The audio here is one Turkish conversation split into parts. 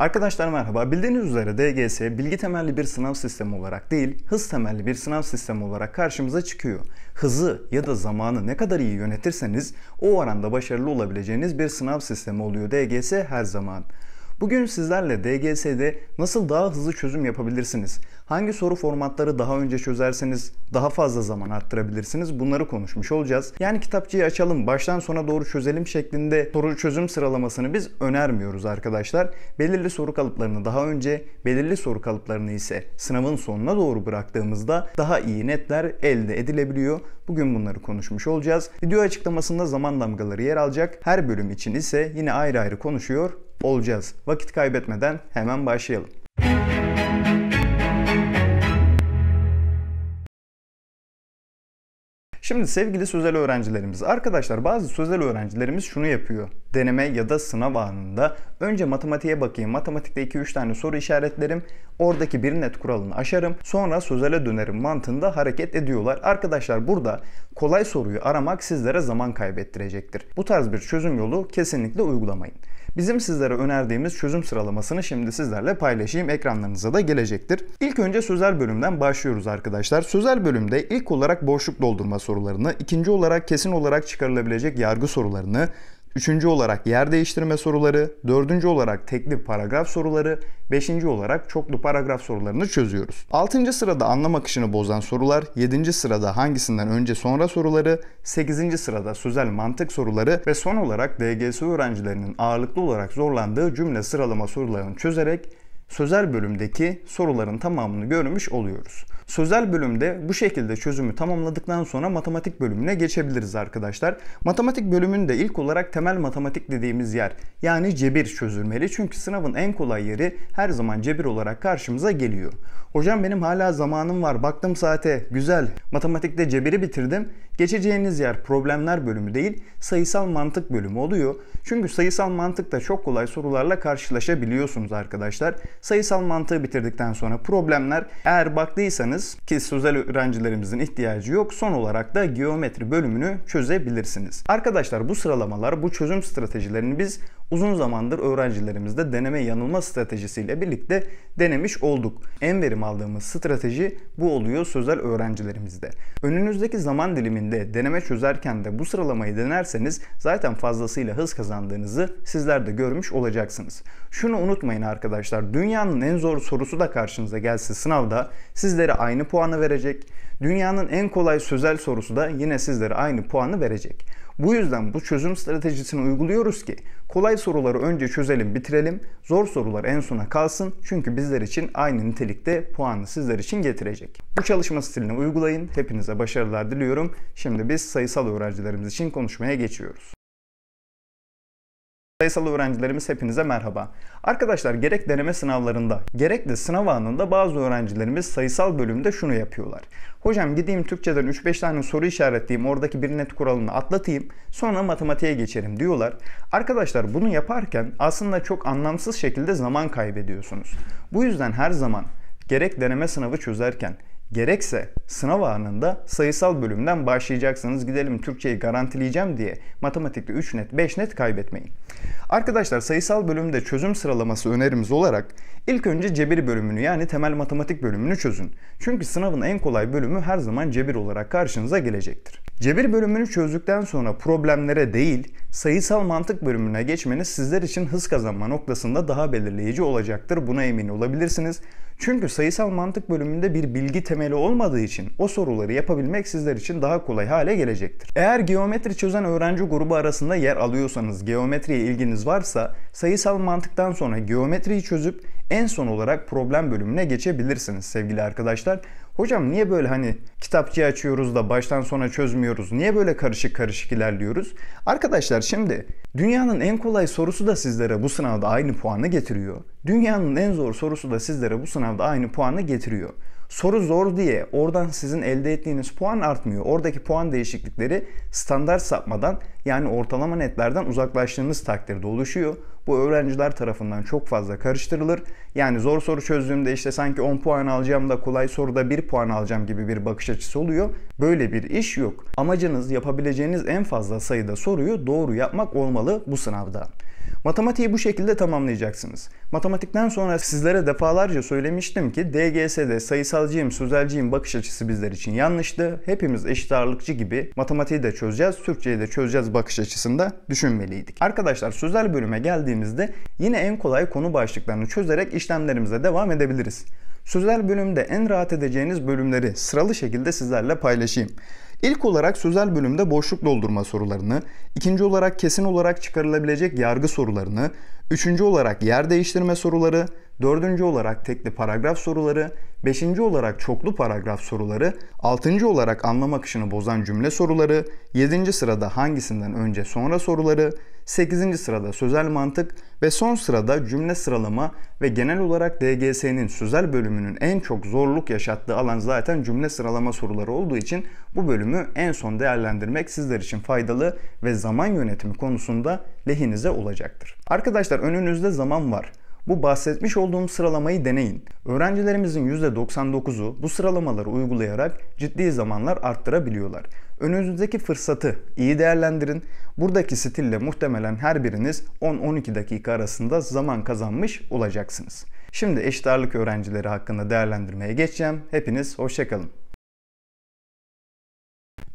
Arkadaşlar merhaba. Bildiğiniz üzere DGS bilgi temelli bir sınav sistemi olarak değil, hız temelli bir sınav sistemi olarak karşımıza çıkıyor. Hızı ya da zamanı ne kadar iyi yönetirseniz o oranda başarılı olabileceğiniz bir sınav sistemi oluyor DGS her zaman. Bugün sizlerle DGS'de nasıl daha hızlı çözüm yapabilirsiniz? Hangi soru formatları daha önce çözerseniz daha fazla zaman arttırabilirsiniz? Bunları konuşmuş olacağız. Yani kitapçıyı açalım, baştan sona doğru çözelim şeklinde soru çözüm sıralamasını biz önermiyoruz arkadaşlar. Belirli soru kalıplarını daha önce, belirli soru kalıplarını ise sınavın sonuna doğru bıraktığımızda daha iyi netler elde edilebiliyor. Bugün bunları konuşmuş olacağız. Video açıklamasında zaman damgaları yer alacak. Her bölüm için ise yine ayrı ayrı konuşuyor olacağız. Vakit kaybetmeden hemen başlayalım. Şimdi sevgili sözel öğrencilerimiz, arkadaşlar bazı sözel öğrencilerimiz şunu yapıyor. Deneme ya da sınav anında önce matematiğe bakayım. Matematikte 2-3 tane soru işaretlerim. Oradaki bir net kuralını aşarım. Sonra sözele dönerim mantığında hareket ediyorlar. Arkadaşlar burada kolay soruyu aramak sizlere zaman kaybettirecektir. Bu tarz bir çözüm yolu kesinlikle uygulamayın. Bizim sizlere önerdiğimiz çözüm sıralamasını şimdi sizlerle paylaşayım. Ekranlarınıza da gelecektir. İlk önce sözel bölümden başlıyoruz arkadaşlar. Sözel bölümde ilk olarak boşluk doldurma sorularını, ikinci olarak kesin olarak çıkarılabilecek yargı sorularını, Üçüncü olarak yer değiştirme soruları, dördüncü olarak tekli paragraf soruları, beşinci olarak çoklu paragraf sorularını çözüyoruz. Altıncı sırada anlam akışını bozan sorular, yedinci sırada hangisinden önce sonra soruları, sekizinci sırada sözel mantık soruları ve son olarak DGS öğrencilerinin ağırlıklı olarak zorlandığı cümle sıralama sorularını çözerek sözel bölümdeki soruların tamamını görmüş oluyoruz. Sözel bölümde bu şekilde çözümü tamamladıktan sonra matematik bölümüne geçebiliriz arkadaşlar. Matematik bölümünde ilk olarak temel matematik dediğimiz yer yani cebir çözülmeli. Çünkü sınavın en kolay yeri her zaman cebir olarak karşımıza geliyor. Hocam benim hala zamanım var. Baktım saate. Güzel. Matematikte cebiri bitirdim. Geçeceğiniz yer problemler bölümü değil, sayısal mantık bölümü oluyor. Çünkü sayısal mantıkta çok kolay sorularla karşılaşabiliyorsunuz arkadaşlar. Sayısal mantığı bitirdikten sonra problemler eğer baktıysanız çözebilirsiniz ki sözel öğrencilerimizin ihtiyacı yok. Son olarak da geometri bölümünü çözebilirsiniz. Arkadaşlar bu sıralamalar, bu çözüm stratejilerini biz uzun zamandır öğrencilerimizde deneme yanılma stratejisiyle birlikte denemiş olduk. En verim aldığımız strateji bu oluyor sözel öğrencilerimizde. Önünüzdeki zaman diliminde deneme çözerken de bu sıralamayı denerseniz zaten fazlasıyla hız kazandığınızı sizler de görmüş olacaksınız. Şunu unutmayın arkadaşlar dünyanın en zor sorusu da karşınıza gelse sınavda sizlere aynı puanı verecek. Dünyanın en kolay sözel sorusu da yine sizlere aynı puanı verecek. Bu yüzden bu çözüm stratejisini uyguluyoruz ki kolay soruları önce çözelim bitirelim, zor sorular en sona kalsın çünkü bizler için aynı nitelikte puanı sizler için getirecek. Bu çalışma stilini uygulayın, hepinize başarılar diliyorum. Şimdi biz sayısal öğrencilerimiz için konuşmaya geçiyoruz. Sayısal öğrencilerimiz hepinize merhaba. Arkadaşlar gerek deneme sınavlarında gerek de sınav anında bazı öğrencilerimiz sayısal bölümde şunu yapıyorlar. Hocam gideyim Türkçeden 3-5 tane soru işaretleyeyim oradaki bir net kuralını atlatayım sonra matematiğe geçerim diyorlar. Arkadaşlar bunu yaparken aslında çok anlamsız şekilde zaman kaybediyorsunuz. Bu yüzden her zaman gerek deneme sınavı çözerken Gerekse sınav anında sayısal bölümden başlayacaksınız gidelim Türkçeyi garantileyeceğim diye matematikte 3 net 5 net kaybetmeyin. Arkadaşlar sayısal bölümde çözüm sıralaması önerimiz olarak ilk önce cebir bölümünü yani temel matematik bölümünü çözün. Çünkü sınavın en kolay bölümü her zaman cebir olarak karşınıza gelecektir. Cebir bölümünü çözdükten sonra problemlere değil sayısal mantık bölümüne geçmeniz sizler için hız kazanma noktasında daha belirleyici olacaktır. Buna emin olabilirsiniz. Çünkü sayısal mantık bölümünde bir bilgi temeli olmadığı için o soruları yapabilmek sizler için daha kolay hale gelecektir. Eğer geometri çözen öğrenci grubu arasında yer alıyorsanız, geometriye ilginiz varsa sayısal mantıktan sonra geometriyi çözüp en son olarak problem bölümüne geçebilirsiniz sevgili arkadaşlar. Hocam niye böyle hani kitapçıyı açıyoruz da baştan sona çözmüyoruz? Niye böyle karışık karışık ilerliyoruz? Arkadaşlar şimdi Dünyanın en kolay sorusu da sizlere bu sınavda aynı puanı getiriyor. Dünyanın en zor sorusu da sizlere bu sınavda aynı puanı getiriyor. Soru zor diye oradan sizin elde ettiğiniz puan artmıyor. Oradaki puan değişiklikleri standart sapmadan yani ortalama netlerden uzaklaştığınız takdirde oluşuyor. Bu öğrenciler tarafından çok fazla karıştırılır. Yani zor soru çözdüğümde işte sanki 10 puan alacağım da kolay soruda 1 puan alacağım gibi bir bakış açısı oluyor. Böyle bir iş yok. Amacınız yapabileceğiniz en fazla sayıda soruyu doğru yapmak olmalı bu sınavda. Matematiği bu şekilde tamamlayacaksınız. Matematikten sonra sizlere defalarca söylemiştim ki DGS'de sayısalcıyım, sözelciyim bakış açısı bizler için yanlıştı. Hepimiz eşit ağırlıkçı gibi matematiği de çözeceğiz, Türkçeyi de çözeceğiz bakış açısında düşünmeliydik. Arkadaşlar sözel bölüme geldiğimizde yine en kolay konu başlıklarını çözerek işlemlerimize devam edebiliriz. Sözel bölümde en rahat edeceğiniz bölümleri sıralı şekilde sizlerle paylaşayım. İlk olarak sözel bölümde boşluk doldurma sorularını, ikinci olarak kesin olarak çıkarılabilecek yargı sorularını, üçüncü olarak yer değiştirme soruları, dördüncü olarak tekli paragraf soruları, beşinci olarak çoklu paragraf soruları, altıncı olarak anlam akışını bozan cümle soruları, yedinci sırada hangisinden önce sonra soruları, 8. sırada sözel mantık ve son sırada cümle sıralama ve genel olarak DGS'nin sözel bölümünün en çok zorluk yaşattığı alan zaten cümle sıralama soruları olduğu için bu bölümü en son değerlendirmek sizler için faydalı ve zaman yönetimi konusunda lehinize olacaktır. Arkadaşlar önünüzde zaman var. Bu bahsetmiş olduğum sıralamayı deneyin. Öğrencilerimizin %99'u bu sıralamaları uygulayarak ciddi zamanlar arttırabiliyorlar. Önünüzdeki fırsatı iyi değerlendirin. Buradaki stille muhtemelen her biriniz 10-12 dakika arasında zaman kazanmış olacaksınız. Şimdi eşit ağırlık öğrencileri hakkında değerlendirmeye geçeceğim. Hepiniz hoşçakalın.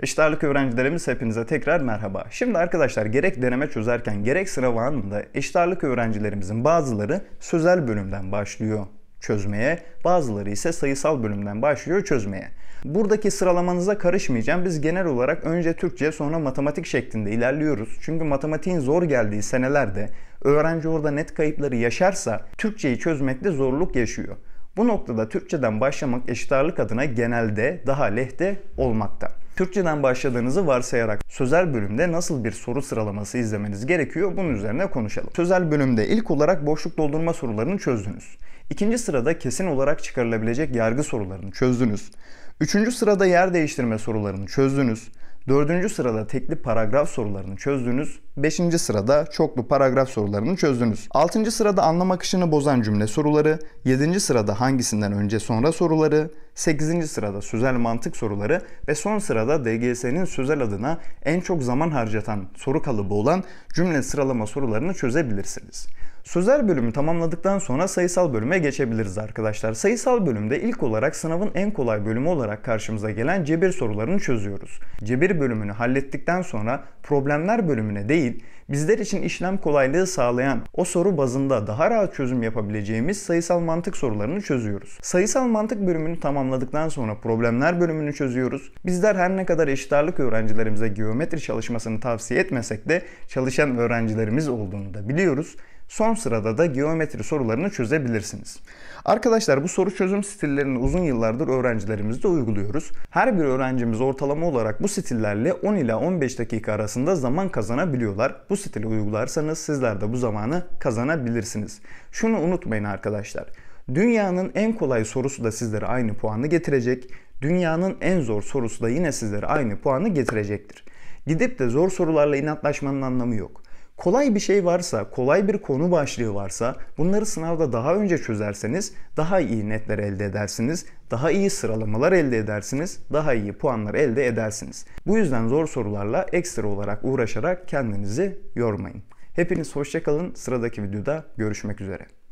Eşit öğrencilerimiz hepinize tekrar merhaba. Şimdi arkadaşlar gerek deneme çözerken gerek sınav anında eşit öğrencilerimizin bazıları sözel bölümden başlıyor çözmeye, bazıları ise sayısal bölümden başlıyor çözmeye. Buradaki sıralamanıza karışmayacağım. Biz genel olarak önce Türkçe sonra matematik şeklinde ilerliyoruz. Çünkü matematiğin zor geldiği senelerde öğrenci orada net kayıpları yaşarsa Türkçeyi çözmekte zorluk yaşıyor. Bu noktada Türkçeden başlamak eşit ağırlık adına genelde daha lehte olmakta. Türkçeden başladığınızı varsayarak sözel bölümde nasıl bir soru sıralaması izlemeniz gerekiyor bunun üzerine konuşalım. Sözel bölümde ilk olarak boşluk doldurma sorularını çözdünüz. İkinci sırada kesin olarak çıkarılabilecek yargı sorularını çözdünüz. Üçüncü sırada yer değiştirme sorularını çözdünüz. Dördüncü sırada tekli paragraf sorularını çözdünüz. beşinci sırada çoklu paragraf sorularını çözdünüz. altıncı sırada anlam akışını bozan cümle soruları, yedinci sırada hangisinden önce sonra soruları, sekizinci sırada sözel mantık soruları ve son sırada DGS'nin sözel adına en çok zaman harcatan soru kalıbı olan cümle sıralama sorularını çözebilirsiniz. Sözel bölümü tamamladıktan sonra sayısal bölüme geçebiliriz arkadaşlar. Sayısal bölümde ilk olarak sınavın en kolay bölümü olarak karşımıza gelen cebir sorularını çözüyoruz. Cebir bölümünü hallettikten sonra problemler bölümüne değil, bizler için işlem kolaylığı sağlayan, o soru bazında daha rahat çözüm yapabileceğimiz sayısal mantık sorularını çözüyoruz. Sayısal mantık bölümünü tamamladıktan sonra problemler bölümünü çözüyoruz. Bizler her ne kadar eşit ağırlık öğrencilerimize geometri çalışmasını tavsiye etmesek de çalışan öğrencilerimiz olduğunu da biliyoruz. Son sırada da geometri sorularını çözebilirsiniz. Arkadaşlar bu soru çözüm stillerini uzun yıllardır öğrencilerimizde uyguluyoruz. Her bir öğrencimiz ortalama olarak bu stillerle 10 ila 15 dakika arasında zaman kazanabiliyorlar. Bu stili uygularsanız sizler de bu zamanı kazanabilirsiniz. Şunu unutmayın arkadaşlar. Dünyanın en kolay sorusu da sizlere aynı puanı getirecek. Dünyanın en zor sorusu da yine sizlere aynı puanı getirecektir. Gidip de zor sorularla inatlaşmanın anlamı yok. Kolay bir şey varsa, kolay bir konu başlığı varsa bunları sınavda daha önce çözerseniz daha iyi netler elde edersiniz, daha iyi sıralamalar elde edersiniz, daha iyi puanlar elde edersiniz. Bu yüzden zor sorularla ekstra olarak uğraşarak kendinizi yormayın. Hepiniz hoşçakalın. Sıradaki videoda görüşmek üzere.